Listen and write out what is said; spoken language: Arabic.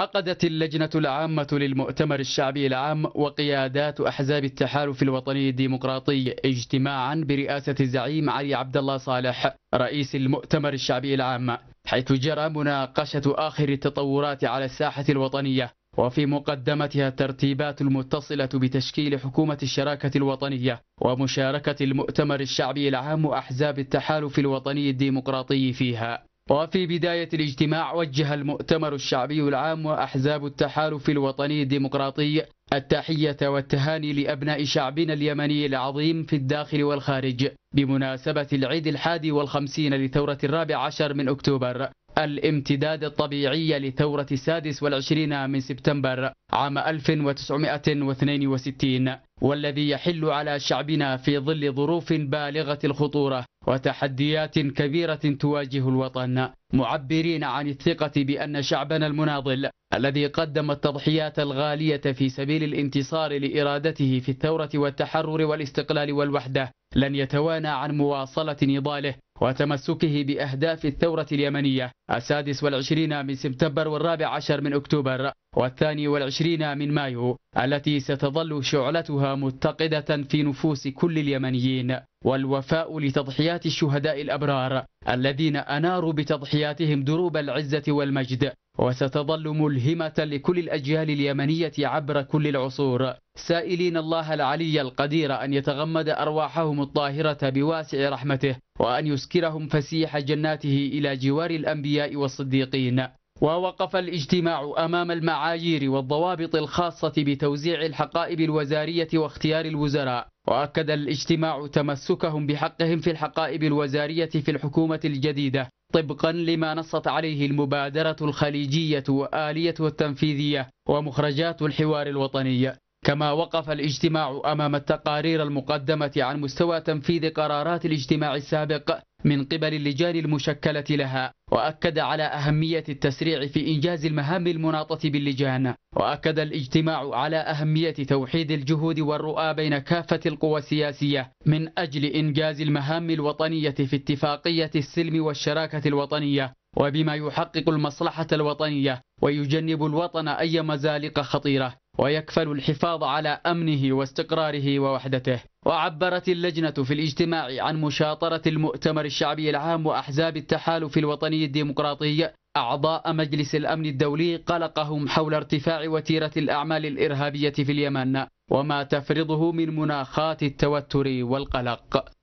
عقدت اللجنة العامة للمؤتمر الشعبي العام وقيادات أحزاب التحالف الوطني الديمقراطي اجتماعا برئاسة الزعيم علي عبد الله صالح رئيس المؤتمر الشعبي العام حيث جرى مناقشة آخر التطورات على الساحة الوطنية وفي مقدمتها الترتيبات المتصلة بتشكيل حكومة الشراكة الوطنية ومشاركة المؤتمر الشعبي العام وأحزاب التحالف الوطني الديمقراطي فيها وفي بداية الاجتماع وجه المؤتمر الشعبي العام وأحزاب التحالف الوطني الديمقراطي التحية والتهاني لأبناء شعبنا اليمني العظيم في الداخل والخارج بمناسبة العيد الحادي والخمسين لثورة الرابع عشر من أكتوبر الامتداد الطبيعي لثورة السادس والعشرين من سبتمبر عام 1962 والذي يحل على شعبنا في ظل ظروف بالغة الخطورة وتحديات كبيرة تواجه الوطن معبرين عن الثقة بأن شعبنا المناضل الذي قدم التضحيات الغالية في سبيل الانتصار لإرادته في الثورة والتحرر والاستقلال والوحدة لن يتوانى عن مواصلة نضاله وتمسكه بأهداف الثورة اليمنية السادس والعشرين من سبتمبر والرابع عشر من أكتوبر والثاني والعشرين من مايو التي ستظل شعلتها متقدة في نفوس كل اليمنيين والوفاء لتضحيات الشهداء الأبرار الذين أناروا بتضحياتهم دروب العزة والمجد وستظل ملهمة لكل الأجيال اليمنية عبر كل العصور سائلين الله العلي القدير أن يتغمد أرواحهم الطاهرة بواسع رحمته وأن يسكرهم فسيح جناته إلى جوار الأنبياء والصديقين ووقف الاجتماع أمام المعايير والضوابط الخاصة بتوزيع الحقائب الوزارية واختيار الوزراء وأكد الاجتماع تمسكهم بحقهم في الحقائب الوزارية في الحكومة الجديدة طبقا لما نصت عليه المبادرة الخليجية وآلية التنفيذية ومخرجات الحوار الوطني كما وقف الاجتماع أمام التقارير المقدمة عن مستوى تنفيذ قرارات الاجتماع السابق من قبل اللجان المشكلة لها وأكد على أهمية التسريع في إنجاز المهام المناطة باللجان وأكد الاجتماع على أهمية توحيد الجهود والرؤى بين كافة القوى السياسية من أجل إنجاز المهام الوطنية في اتفاقية السلم والشراكة الوطنية وبما يحقق المصلحة الوطنية ويجنب الوطن أي مزالق خطيرة ويكفل الحفاظ على أمنه واستقراره ووحدته وعبرت اللجنة في الاجتماع عن مشاطرة المؤتمر الشعبي العام وأحزاب التحالف الوطني الديمقراطي أعضاء مجلس الأمن الدولي قلقهم حول ارتفاع وتيرة الأعمال الإرهابية في اليمن وما تفرضه من مناخات التوتر والقلق